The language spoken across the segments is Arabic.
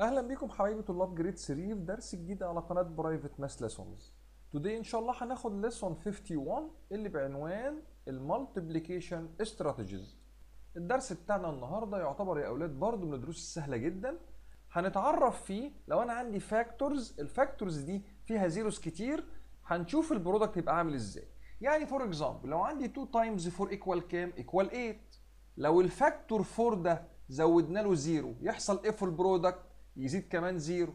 اهلا بيكم حبايبي طلاب جريد 3 في درس جديد على قناه برايفت ماس ليسونز today ان شاء الله هناخد ليسون 51 اللي بعنوان المالتيبليكيشن استراتيجيز الدرس بتاعنا النهارده يعتبر يا اولاد برضو من الدروس السهله جدا هنتعرف فيه لو انا عندي فاكتورز الفاكتورز دي فيها زيروز كتير هنشوف البرودكت يبقى عامل ازاي يعني فور اكزامبل لو عندي 2 تايمز 4 ايكوال كام ايكوال 8 لو الفاكتور 4 ده زودنا له زيرو يحصل ايه في البرودكت يزيد كمان زيرو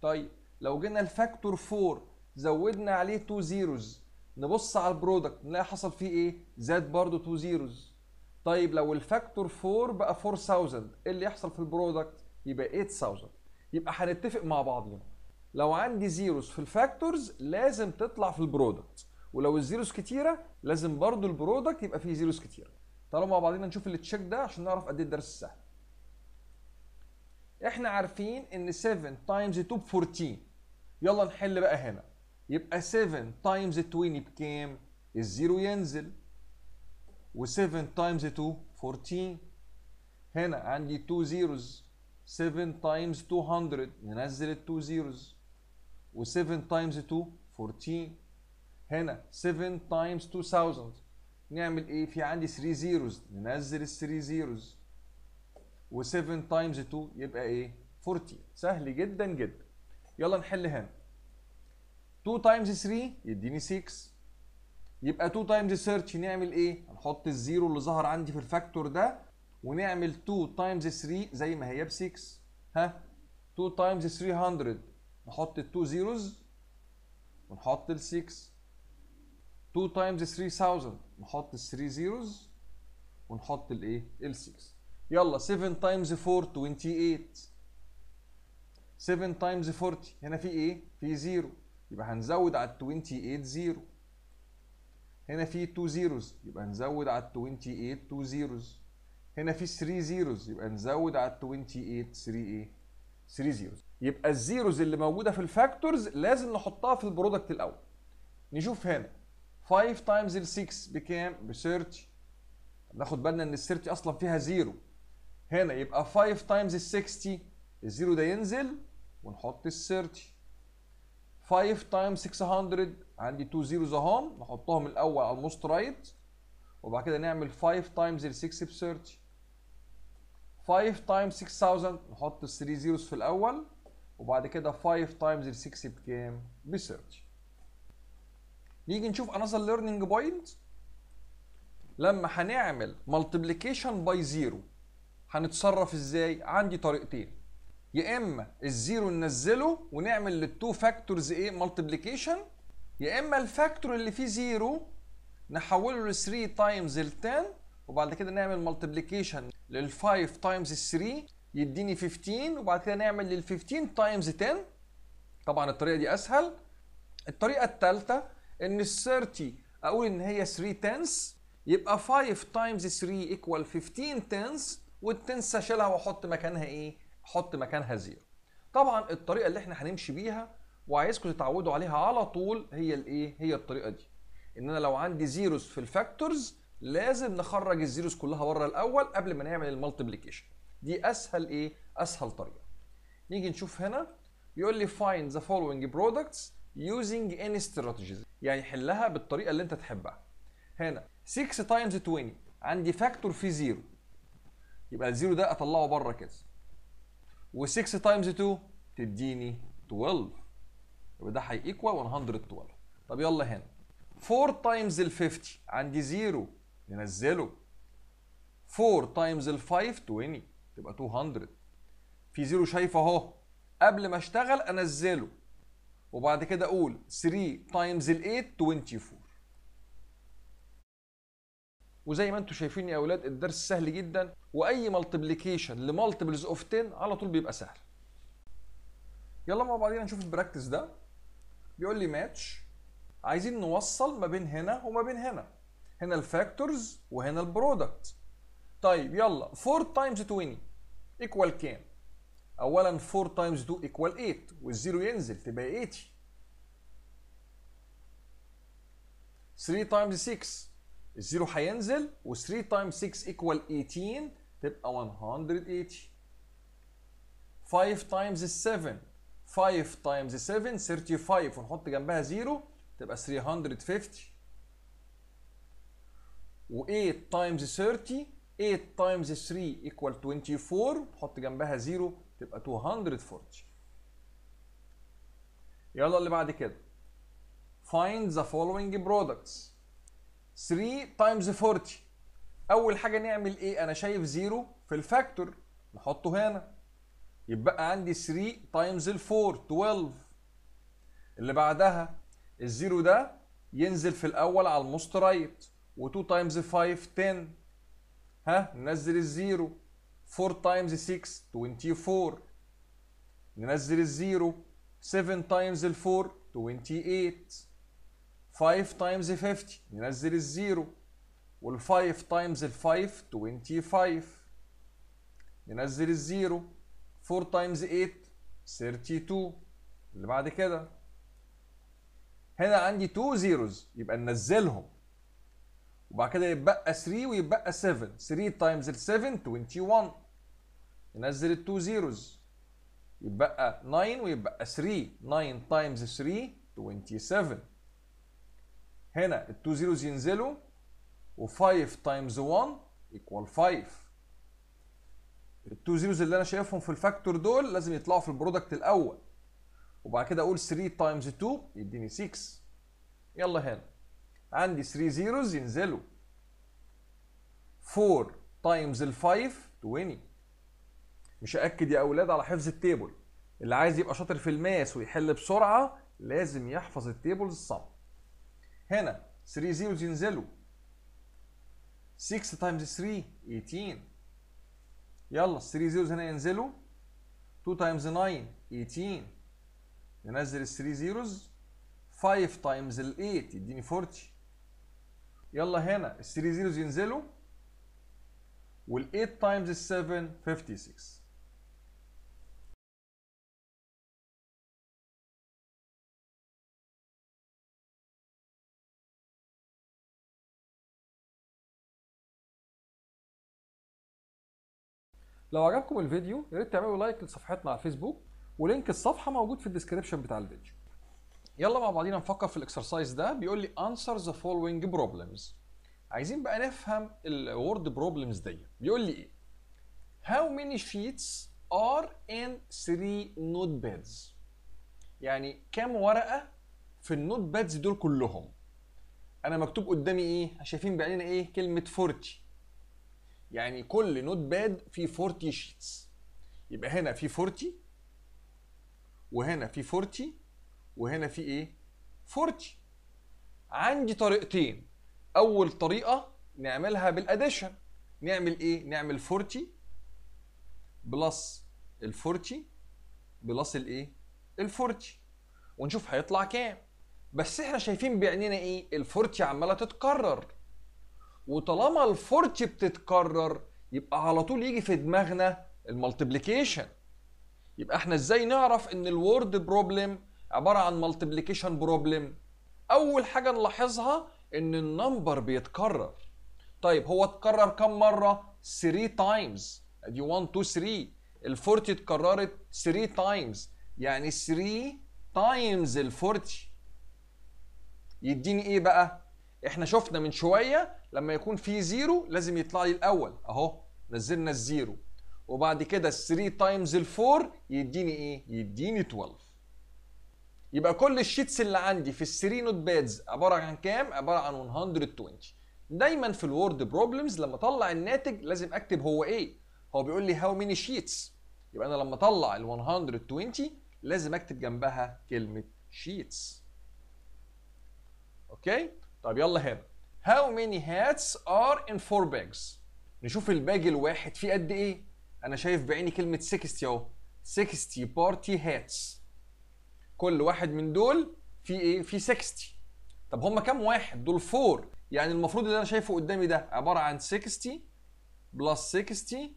طيب لو جينا الفاكتور 4 زودنا عليه 2 زيروز نبص على البرودكت نلاقي حصل فيه ايه زاد برضو 2 زيروز طيب لو الفاكتور 4 بقى 4000 ايه اللي يحصل في البرودكت يبقى 8000 يبقى هنتفق مع بعضينا لو عندي زيروز في الفاكتورز لازم تطلع في البرودكت ولو الزيروز كتيره لازم برضو البرودكت يبقى فيه زيروز كتيره تعالوا مع بعضينا نشوف التشيك ده عشان نعرف قد ايه الدرس سهل احنا عارفين ان 7 تايمز 2 ب 14 يلا نحل بقى هنا يبقى 7 تايمز 20 بكام الزيرو ينزل و7 تايمز 2 14 هنا عندي 2 زيروز 7 تايمز 200 ننزل ال 2 زيروز و7 تايمز 2 14 هنا 7 تايمز 2000 نعمل ايه في عندي 3 زيروز ننزل ال 3 زيروز و7 تايمز 2 يبقى ايه 14 سهل جدا جدا يلا نحل هنا 2 تايمز 3 يديني 6 يبقى 2 تايمز 30 نعمل ايه هنحط الزيرو اللي ظهر عندي في الفاكتور ده ونعمل 2 تايمز 3 زي ما هي ب 6 ها 2 تايمز 300 نحط ال 2 زيروز ونحط ال 6 2 تايمز 3000 نحط ال 3 زيروز ونحط الايه ال 6 يلا 7 تايمز 4 28 7 تايمز 40 هنا في ايه؟ في 0 يبقى هنزود على ال 28 0 هنا في 2 زيروز يبقى نزود على ال 28 2 زيروز هنا في 3 زيروز يبقى نزود على ال 28 3 ايه 3 زيروز يبقى الزيروز اللي موجوده في الفاكتورز لازم نحطها في البرودكت الاول نشوف هنا 5 تايمز ال 6 بكام ب 30 ناخد بالنا ان ال 30 اصلا فيها زيرو هنا يبقى 5 تايمز ال 60 الزيرو ده ينزل ونحط ال 30 5 تايمز 600 عندي 2 زيروز اهم نحطهم الاول على الموست رايت وبعد كده نعمل 5 تايمز ال 6 ب 30 5 تايمز 6000 نحط ال 3 زيروز في الاول وبعد كده 5 تايمز ال 6 بكام؟ ب 30 نيجي نشوف انذر ليرنينج بوينت لما هنعمل ملتبليكيشن باي زيرو هنتصرف ازاي عندي طريقتين يا اما الزيرو ننزله ونعمل للتو فاكتورز ايه مالتيبليكيشن يا اما الفاكتور اللي فيه زيرو نحوله ل 3 تايمز ال 10 وبعد كده نعمل مالتيبليكيشن لل 5 تايمز ال 3 يديني 15 وبعد كده نعمل لل 15 تايمز 10 طبعا الطريقه دي اسهل الطريقه الثالثه ان ال 30 اقول ان هي 3 تنس يبقى 5 تايمز 3 ايكوال 15 تنس وتنسى شيلها واحط مكانها ايه؟ حط مكانها زيرو. طبعا الطريقه اللي احنا هنمشي بيها وعايزكم تتعودوا عليها على طول هي الايه؟ هي الطريقه دي. ان انا لو عندي زيروز في الفاكتورز لازم نخرج الزيروز كلها بره الاول قبل ما نعمل الملتبليكيشن. دي اسهل ايه؟ اسهل طريقه. نيجي نشوف هنا يقول لي فايند ذا فولوينج برودكتس يوزنج اني استراتيجيز يعني حلها بالطريقه اللي انت تحبها. هنا 6 تايمز 20 عندي فاكتور في زيرو يبقى الزيرو ده اطلعه بره كده و6 تايمز 2 تديني 12 يبقى ده هيكوال 112 طب يلا هنا 4 تايمز ال 50 عندي زيرو ننزله 4 تايمز ال 5 20 تبقى 200 في زيرو شايفه اهو قبل ما اشتغل انزله وبعد كده اقول 3 تايمز ال 8 24 وزي ما انتم شايفين يا اولاد الدرس سهل جدا واي ملتبليكيشن لمالتيبلز اوف 10 على طول بيبقى سهل يلا مع بعضينا نشوف البراكتس ده بيقول لي ماتش عايزين نوصل ما بين هنا وما بين هنا هنا الفاكتورز وهنا البرودكت طيب يلا 4 تايمز 20 ايكوال كام اولا 4 تايمز 2 ايكوال 8 والزيرو ينزل تبقى 80 3 تايمز 6 الزيرو هينزل و3 تايم 6 ايكوال 18 تبقى 180 5 تايمز 7 5 تايمز 7 35 ونحط جنبها زيرو تبقى 350 و8 تايمز 30 8 تايمز 3 ايكوال 24 نحط جنبها زيرو تبقى 240 يلا اللي بعد كده find the following products 3 تايمز 40 اول حاجه نعمل ايه انا شايف زيرو في الفاكتور نحطه هنا يبقى عندي 3 تايمز 4 12 اللي بعدها الزيرو ده ينزل في الاول على الموست رايت و2 تايمز 5 10 ها ننزل الزيرو 4 تايمز 6 24 ننزل الزيرو 7 تايمز 4 28 5 تايمز 50 ينزل الزيرو وال5 تايمز ال5 25 ينزل الزيرو 4 تايمز 8 32 اللي بعد كده هنا عندي 2 زيروز يبقى ننزلهم وبعد كده يتبقى 3 ويتبقى 7 3 تايمز ال 7 21 ينزل ال 2 زيروز يبقى 9 ويبقى 3 9 تايمز 3 27 هنا ال2 زيروز ينزلوا و5 تايمز 1 ايكوال 5 ال2 زيروز اللي انا شايفهم في الفاكتور دول لازم يطلعوا في البرودكت الاول وبعد كده اقول 3 تايمز 2 يديني 6 يلا هنا عندي 3 زيروز ينزلوا 4 تايمز ال 5 20 مش هاكد يا اولاد على حفظ التيبل اللي عايز يبقى شاطر في الماس ويحل بسرعه لازم يحفظ التيبلز الصح هنا 3 زيروز ينزلوا 6 تايمز 3 18 يلا 3 زيروز هنا ينزلوا 2 تايمز 9 18 ننزل ال 3 زيروز 5 تايمز ال 8 يديني 40 يلا هنا ال 3 زيروز ينزلوا وال 8 تايمز 7 56 لو عجبكم الفيديو يا ريت تعملوا لايك لصفحتنا على الفيسبوك ولينك الصفحه موجود في الديسكربشن بتاع الفيديو يلا مع بعضينا نفكر في الاكسرسايز ده بيقول لي answer the following problems عايزين بقى نفهم الورد بروبلمز دي بيقول لي ايه how many sheets are in 3 notepads يعني كام ورقه في النوت بادز دول كلهم انا مكتوب قدامي ايه شايفين بعينينا ايه كلمه 40 يعني كل نوت باد فيه 40 شيتس يبقى هنا في 40 وهنا في 40 وهنا في ايه 40 عندي طريقتين اول طريقه نعملها بالاديشن نعمل ايه نعمل 40 بلس ال 40 بلس الايه ال 40 ونشوف هيطلع كام بس احنا شايفين بعينينا ايه ال 40 عماله تتكرر وطالما الفورتش بتتكرر يبقى على طول يجي في دماغنا المالتيبليكيشن يبقى احنا ازاي نعرف ان الورد بروبلم عباره عن مالتيبليكيشن بروبلم اول حاجه نلاحظها ان النمبر بيتكرر طيب هو اتكرر كم مره 3 تايمز ادي 1 2 3 ال40 اتكررت 3 تايمز يعني 3 تايمز ال40 يديني ايه بقى احنا شفنا من شويه لما يكون في زيرو لازم يطلع لي الاول اهو نزلنا الزيرو وبعد كده 3 تايمز ال 4 يديني ايه؟ يديني 12 يبقى كل الشيتس اللي عندي في ال 3 نوت بادز عباره عن كام؟ عباره عن 120 دايما في الوورد بروبلمز لما اطلع الناتج لازم اكتب هو ايه؟ هو بيقول لي هاو ميني شيتس يبقى انا لما اطلع ال 120 لازم اكتب جنبها كلمه شيتس اوكي؟ طب يلا هنا How many hats are in four bags؟ نشوف الباج الواحد فيه قد ايه؟ انا شايف بعيني كلمة 60 اهو 60 بارتي هاتس كل واحد من دول فيه ايه؟ فيه 60 طب هما كام واحد؟ دول 4 يعني المفروض اللي انا شايفه قدامي ده عبارة عن 60 بلس 60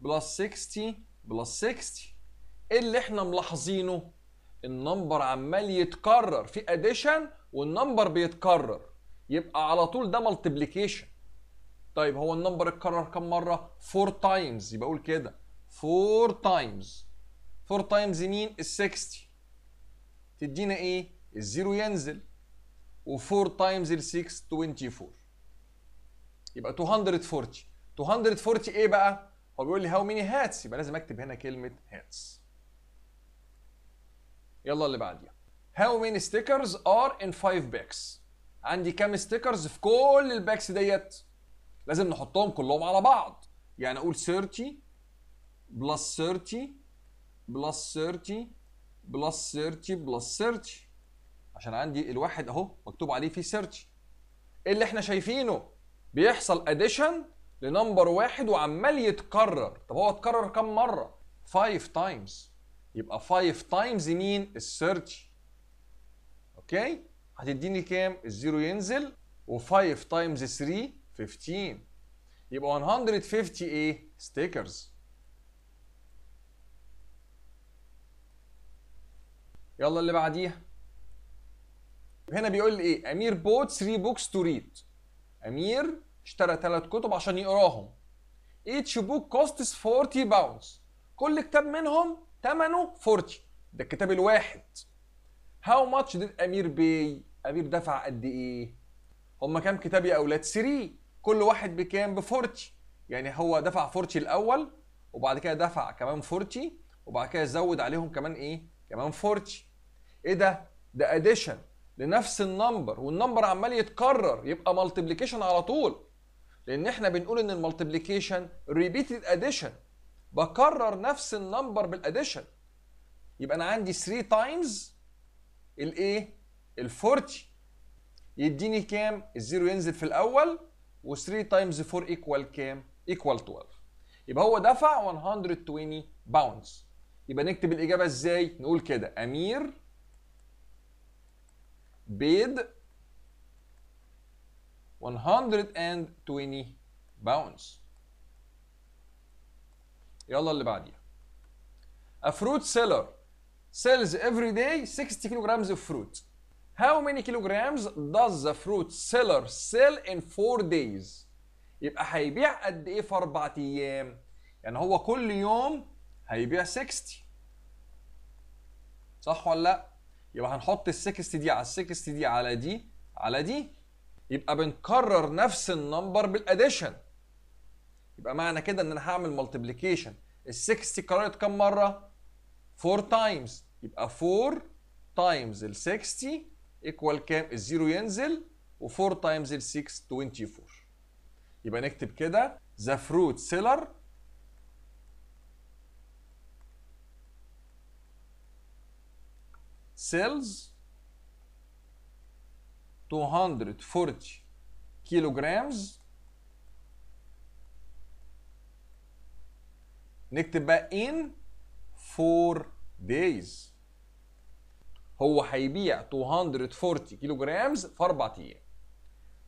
بلس 60 بلس 60 ايه اللي احنا ملاحظينه؟ النمبر عمال يتكرر في اديشن والنمبر بيتكرر يبقى على طول ده ملتبليكيشن طيب هو النمبر اتكرر كم مره 4 تايمز يبقى اقول كده 4 تايمز 4 تايمز مين ال 60 تدينا ايه الزيرو ينزل و4 تايمز ال 6 24 يبقى 240 240 ايه بقى هو بيقول لي هاو ميني هاتس يبقى لازم اكتب هنا كلمه هاتس يلا اللي بعديها هاو ميني ستيكرز ار ان 5 باكس عندي كام ستيكرز في كل الباكس ديت لازم نحطهم كلهم على بعض يعني اقول 30 بلس 30 بلس 30 بلس 30 بلس 30 عشان عندي الواحد اهو مكتوب عليه فيه 30 اللي احنا شايفينه بيحصل اديشن لنمبر واحد وعمال يتكرر طب هو اتكرر كم مره 5 تايمز يبقى 5 تايمز مين ال 30 اوكي هتديني كام الزيرو ينزل و5 تايمز 3 15 يبقى 150 ايه ستيكرز يلا اللي بعديها هنا بيقول لي ايه امير بوت 3 بوكس تو ريد امير اشترى 3 كتب عشان يقراهم each book costs 40 باوندز كل كتاب منهم ثمنه 40 ده الكتاب الواحد how much did امير بي امير دفع قد ايه هما كام كتاب يا اولاد 3 كل واحد بكام بفورتي يعني هو دفع فورتي الاول وبعد كده دفع كمان فورتي وبعد كده زود عليهم كمان ايه كمان فورتي ايه ده ده اديشن لنفس النمبر والنمبر عمال يتكرر يبقى مالتيبليكيشن على طول لان احنا بنقول ان المالتيبليكيشن ريبيتد اديشن بكرر نفس النمبر بالاديشن يبقى انا عندي 3 تايمز الايه الفورتي يديني كام الزيرو ينزل في الاول و3 تايمز 4 ايكوال كام ايكوال 12 يبقى هو دفع 120 باوندز يبقى نكتب الاجابه ازاي نقول كده امير بيد 120 باوندز يلا اللي بعديها A fruit seller sells every day 60 kilograms of fruit How many kilograms does the fruit seller sell in 4 days? يبقى هيبيع قد ايه في اربع ايام؟ يعني هو كل يوم هيبيع 60 صح ولا لا؟ يبقى هنحط ال 60 دي على ال 60 دي على دي على دي يبقى بنكرر نفس النمبر بالاديشن يبقى معنى كده ان انا هعمل مالتيبليكيشن ال 60 كررت كام مره؟ 4 تايمز يبقى 4 تايمز ال 60 ايكوال كام الزيرو ينزل و4 تايمز ال 6 24 يبقى نكتب كده ذا فروت سيلر سيلز 240 كيلوغرامز نكتب بقى in 4 days هو هيبيع 240 كيلو جرامز في اربع ايام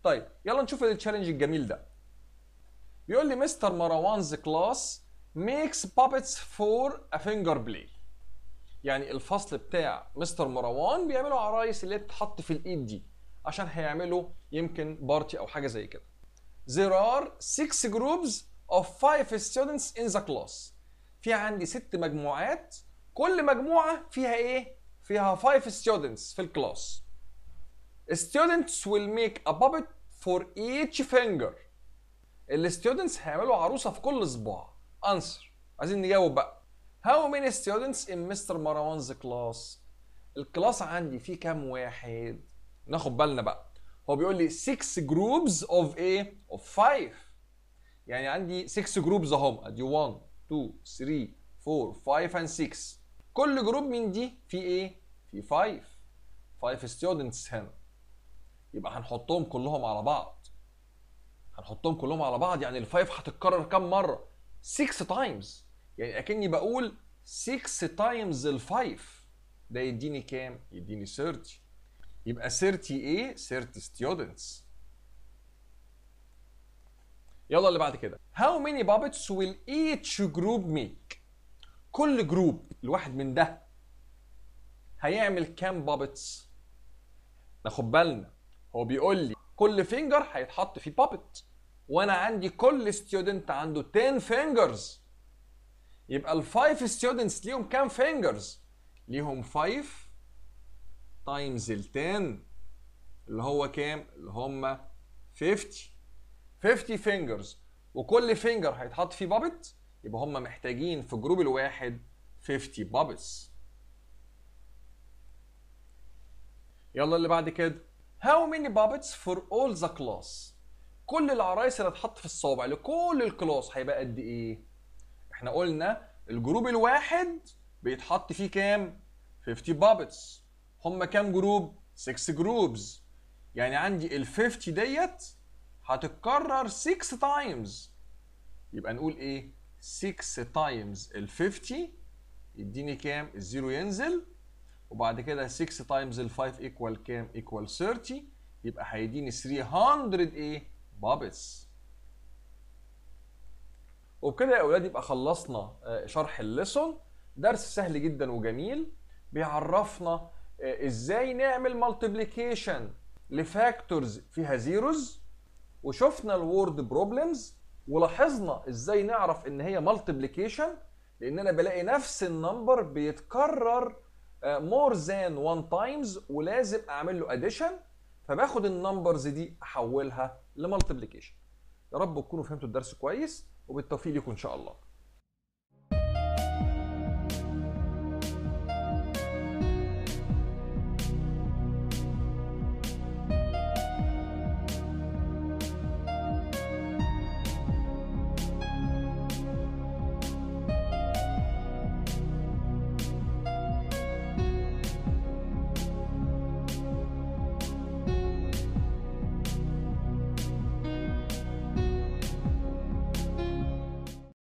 طيب يلا نشوف التشالنج الجميل ده بيقول لي مستر مروانز كلاس ميكس بابتس فور ا فينجر بلاي يعني الفصل بتاع مستر مروان بيعملوا عرايس اللي بتتحط في الايد دي عشان هيعملوا يمكن بارتي او حاجه زي كده There are six groups of five students in the class في عندي ست مجموعات كل مجموعه فيها ايه فيها 5 students في الكلاس students will make a puppet for each finger ال students هيعملوا عروسه في كل صباع انسر عايزين نجاوب بقى how many students in Mr. Marwan's class الكلاس عندي فيه كام واحد ناخد بالنا بقى هو بيقول لي 6 groups of ايه of 5 يعني عندي 6 groups اهم ادي 1 2 3 4 5 and 6 كل جروب من دي في ايه؟ في 5 5 ستودنتس هنا يبقى هنحطهم كلهم على بعض هنحطهم كلهم على بعض يعني ال5 هتتكرر كام مره 6 تايمز يعني اكني بقول 6 تايمز ال5 ده يديني كام يديني 30 يبقى 30 ايه 30 ستودنتس يلا اللي بعد كده how many puppets will each group make كل جروب الواحد من ده هيعمل كام بابتس ناخد بالنا هو بيقول لي كل فينجر هيتحط فيه بابت وانا عندي كل ستودنت عنده 10 فينجرز يبقى الفايف ستودنتس ليهم كام فينجرز ليهم 5 تايمز ال 10 اللي هو كام اللي هم 50 50 فينجرز وكل فينجر هيتحط فيه بابت يبقى هم محتاجين في جروب الواحد 50 بابلز يلا اللي بعد كده هاو ميني بابتس فور اول ذا كلاس كل العرايس اللي هتحط في الصوابع لكل الكلاس هيبقى قد ايه احنا قلنا الجروب الواحد بيتحط فيه كام 50 بابتس هم كام جروب 6 جروبز يعني عندي ال 50 ديت هتتكرر 6 تايمز يبقى نقول ايه 6 تايمز ال 50 يديني كام؟ الزيرو ينزل وبعد كده 6 تايمز ال 5 ايكوال كام؟ ايكوال 30 يبقى هيديني 300 ايه؟ بابتس وبكده يا اولاد يبقى خلصنا آه، شرح الليسون درس سهل جدا وجميل بيعرفنا آه، ازاي نعمل مالتيبليكيشن لفاكتورز فيها زيروز وشفنا الوورد بروبلمز ولاحظنا ازاي نعرف ان هي ملتبليكيشن لان انا بلاقي نفس النمبر بيتكرر مور ذان وان تايمز ولازم اعمل له اديشن فباخد النمبرز دي احولها لملتبليكيشن يا رب تكونوا فهمتوا الدرس كويس وبالتوفيق لكم ان شاء الله